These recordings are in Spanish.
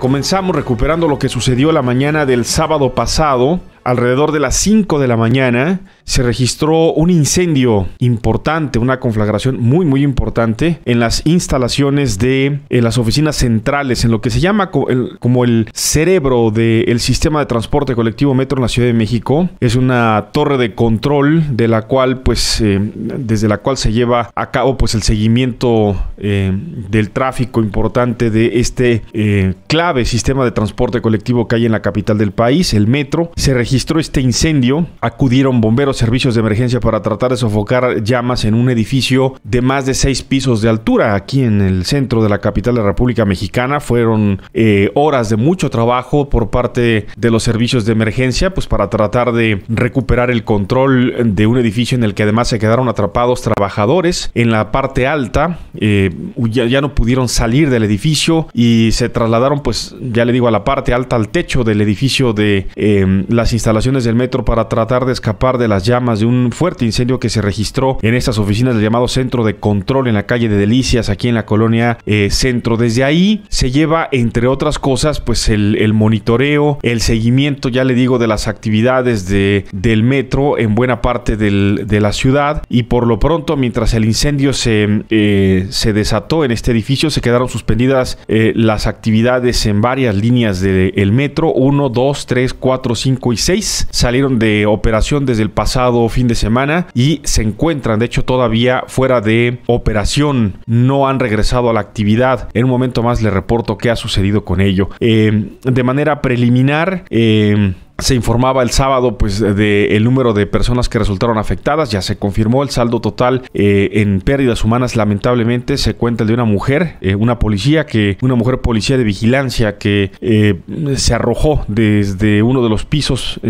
Comenzamos recuperando lo que sucedió la mañana del sábado pasado, alrededor de las 5 de la mañana, se registró un incendio importante, una conflagración muy muy importante en las instalaciones de las oficinas centrales, en lo que se llama como el cerebro del sistema de transporte colectivo Metro en la Ciudad de México. Es una torre de control de la cual pues eh, desde la cual se lleva a cabo pues el seguimiento eh, del tráfico importante de este eh, clave sistema de transporte colectivo que hay en la capital del país, el metro. Se registró este incendio, acudieron bomberos servicios de emergencia para tratar de sofocar llamas en un edificio de más de seis pisos de altura aquí en el centro de la capital de la República Mexicana. Fueron eh, horas de mucho trabajo por parte de los servicios de emergencia, pues para tratar de recuperar el control de un edificio en el que además se quedaron atrapados trabajadores en la parte alta. Eh, ya, ya no pudieron salir del edificio y se trasladaron, pues ya le digo, a la parte alta, al techo del edificio de eh, las instalaciones del metro para tratar de escapar de las llamas de un fuerte incendio que se registró en estas oficinas del llamado Centro de Control en la calle de Delicias, aquí en la colonia eh, Centro. Desde ahí se lleva, entre otras cosas, pues el, monitoreo, el seguimiento, ya le digo, de las actividades de, del metro en buena parte de la ciudad. Y por lo pronto, mientras el incendio se, eh, se desató en este edificio, se quedaron suspendidas eh, las actividades en varias líneas del metro. 1, 2, 3, 4, 5 y 6 salieron de operación desde el pasado fin de semana y se encuentran, de hecho, todavía fuera de operación. No han regresado a la actividad. En un momento más le reporto qué ha sucedido con ello. Eh, de manera preliminar, eh, se informaba el sábado pues de el número de personas que resultaron afectadas, ya se confirmó el saldo total eh, en pérdidas humanas lamentablemente se cuenta el de una mujer, eh, una policía que una mujer policía de vigilancia que eh, se arrojó desde uno de los pisos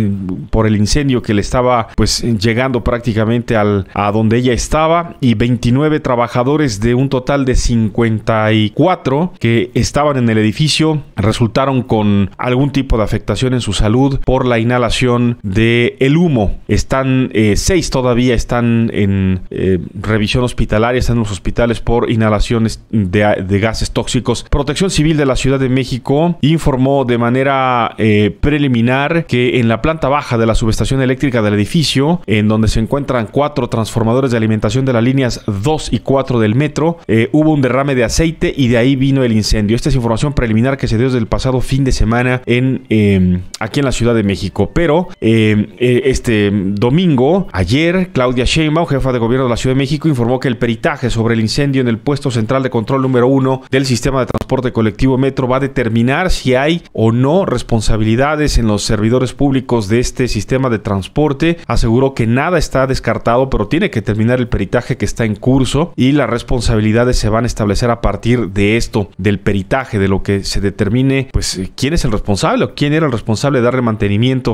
por el incendio que le estaba pues llegando prácticamente al a donde ella estaba y 29 trabajadores de un total de 54 que estaban en el edificio resultaron con algún tipo de afectación en su salud por la inhalación de el humo. Están eh, seis todavía están en eh, revisión hospitalaria, están en los hospitales por inhalaciones de, gases tóxicos. Protección Civil de la Ciudad de México informó de manera eh, preliminar que en la planta baja de la subestación eléctrica del edificio, en donde se encuentran cuatro transformadores de alimentación de las líneas 2 y 4 del metro, hubo un derrame de aceite y de ahí vino el incendio. Esta es información preliminar que se dio desde el pasado fin de semana en, em, aquí en la Ciudad de México. México. Pero eh, eh, este domingo, ayer, Claudia Sheinbaum, jefa de gobierno de la Ciudad de México, informó que el peritaje sobre el incendio en el puesto central de control número uno del sistema de transporte colectivo Metro va a determinar si hay o no responsabilidades en los servidores públicos de este sistema de transporte. Aseguró que nada está descartado, pero tiene que terminar el peritaje que está en curso y las responsabilidades se van a establecer a partir de esto, del peritaje, de lo que se determine, pues eh, quién es el responsable o quién era el responsable de darle mantenimiento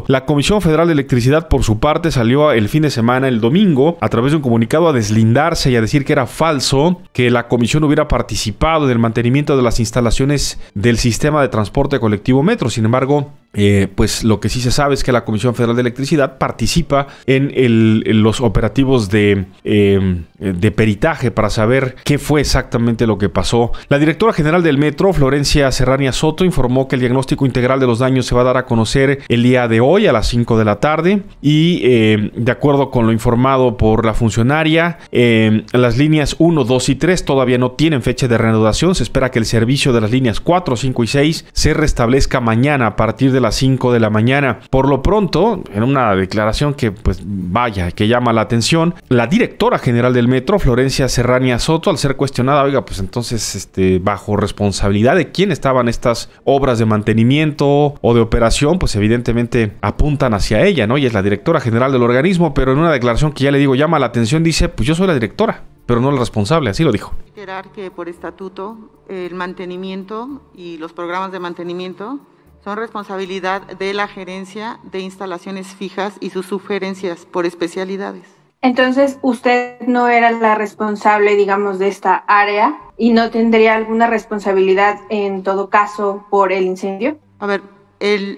la Comisión Federal de Electricidad, por su parte, salió el fin de semana, el domingo, a través de un comunicado a deslindarse y a decir que era falso que la comisión hubiera participado en el mantenimiento de las instalaciones del sistema de transporte colectivo metro. Sin embargo, eh, pues lo que sí se sabe es que la Comisión Federal de Electricidad participa en, los operativos em, de, peritaje para saber qué fue exactamente lo que pasó. La directora general del Metro, Florencia Serrania Soto, informó que el diagnóstico integral de los daños se va a dar a conocer el día de hoy a las 5 de la tarde y em, de acuerdo con lo informado por la funcionaria, em, las líneas 1, 2 y 3 todavía no tienen fecha de reanudación. Se espera que el servicio de las líneas 4, 5 y 6 se restablezca mañana a partir de la 5 de la mañana. Por lo pronto, en una declaración que, pues vaya, que llama la atención, la directora general del metro, Florencia Serrania Soto, al ser cuestionada, oiga, pues entonces, este, bajo responsabilidad de quién estaban estas obras de mantenimiento o de operación, pues evidentemente apuntan hacia ella, ¿no? Y es la directora general del organismo, pero en una declaración que ya le digo llama la atención, dice, pues yo soy la directora pero no el responsable, así lo dijo. que por estatuto el mantenimiento y los programas de mantenimiento son responsabilidad de la gerencia de instalaciones fijas y sus sugerencias por especialidades. Entonces, usted no era la responsable, digamos, de esta área y no tendría alguna responsabilidad en todo caso por el incendio. A ver,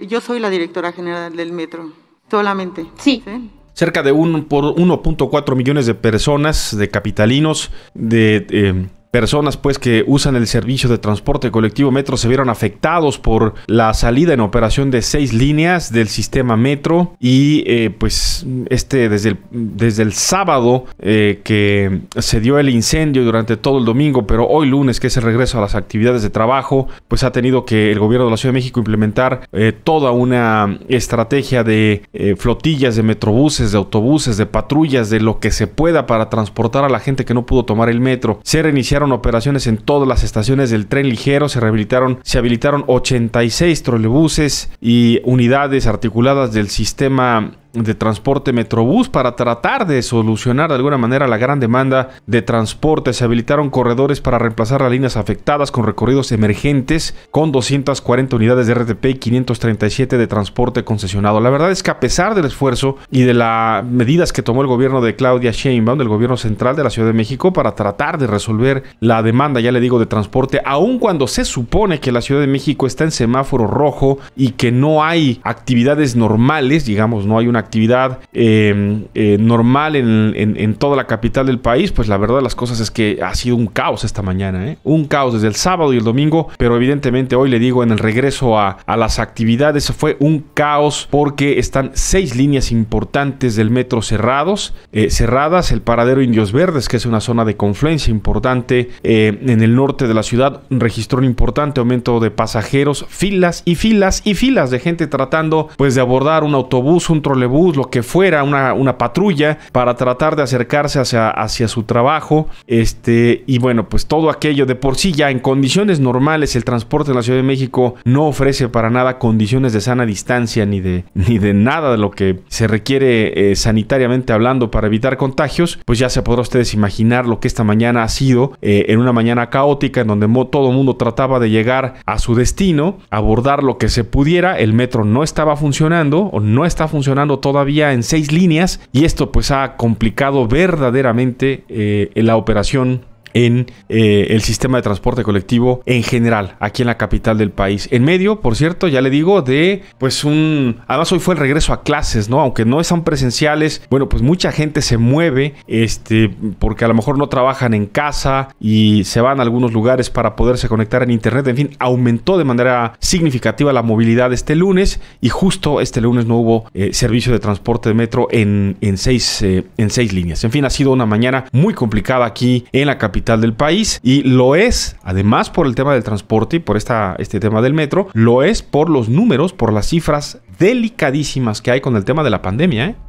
yo soy la directora general del metro, solamente. Sí. Cerca de por 1.4 millones de personas, de capitalinos, de... Em, personas pues que usan el servicio de transporte colectivo Metro se vieron afectados por la salida en operación de seis líneas del sistema Metro y eh, pues este desde el, desde el sábado eh, que se dio el incendio durante todo el domingo pero hoy lunes que es el regreso a las actividades de trabajo pues ha tenido que el gobierno de la Ciudad de México implementar eh, toda una estrategia de flotillas de metrobuses de autobuses de patrullas de lo que se pueda para transportar a la gente que no pudo tomar el metro se reiniciaron operaciones en todas las estaciones del tren ligero, se rehabilitaron, se habilitaron 86 trolebuses y unidades articuladas del sistema de transporte Metrobús para tratar de solucionar de alguna manera la gran demanda de transporte. Se habilitaron corredores para reemplazar las líneas afectadas con recorridos emergentes con 240 unidades de RTP y 537 de transporte concesionado. La verdad es que a pesar del esfuerzo y de las medidas que tomó el gobierno de Claudia Sheinbaum, del gobierno central de la Ciudad de México, para tratar de resolver la demanda, ya le digo, de transporte, aun cuando se supone que la Ciudad de México está en semáforo rojo y que no hay actividades normales, digamos, no hay una actividad eh, eh, normal en, toda la capital del país, pues la verdad de las cosas es que ha sido un caos esta mañana, ¿eh? un caos desde el sábado y el domingo, pero evidentemente hoy le digo en el regreso a, las actividades fue un caos porque están seis líneas importantes del metro cerrados, cerradas, el paradero Indios Verdes, que es una zona de confluencia importante en el norte de la ciudad, registró un importante aumento de pasajeros, filas y filas y filas de gente tratando pues de abordar un autobús, un trolebús, bus, lo que fuera, una, una patrulla, para tratar de acercarse hacia, hacia su trabajo. Este, y bueno, pues todo aquello de por sí ya en condiciones normales el transporte en la Ciudad de México no ofrece para nada condiciones de sana distancia ni de, ni de nada de lo que se requiere eh, sanitariamente hablando para evitar contagios, pues ya se podrá ustedes imaginar lo que esta mañana ha sido eh, en una mañana caótica en donde todo el mundo trataba de llegar a su destino, abordar lo que se pudiera, el metro no estaba funcionando o no está funcionando todavía en seis líneas y esto pues ha complicado verdaderamente eh, la operación en eh, el sistema de transporte colectivo en general, aquí en la capital del país. En medio, por cierto, ya le digo, de pues un... Además hoy fue el regreso a clases, ¿no? Aunque no están presenciales, bueno, pues mucha gente se mueve, este, porque a lo mejor no trabajan en casa y se van a algunos lugares para poderse conectar en internet. En fin, aumentó de manera significativa la movilidad este lunes y justo este lunes no hubo eh, servicio de transporte de metro en, en, seis, eh, en seis líneas. En fin, ha sido una mañana muy complicada aquí en la capital del país y lo es, además por el tema del transporte y por esta, este tema del metro, lo es por los números, por las cifras delicadísimas que hay con el tema de la pandemia. ¿eh?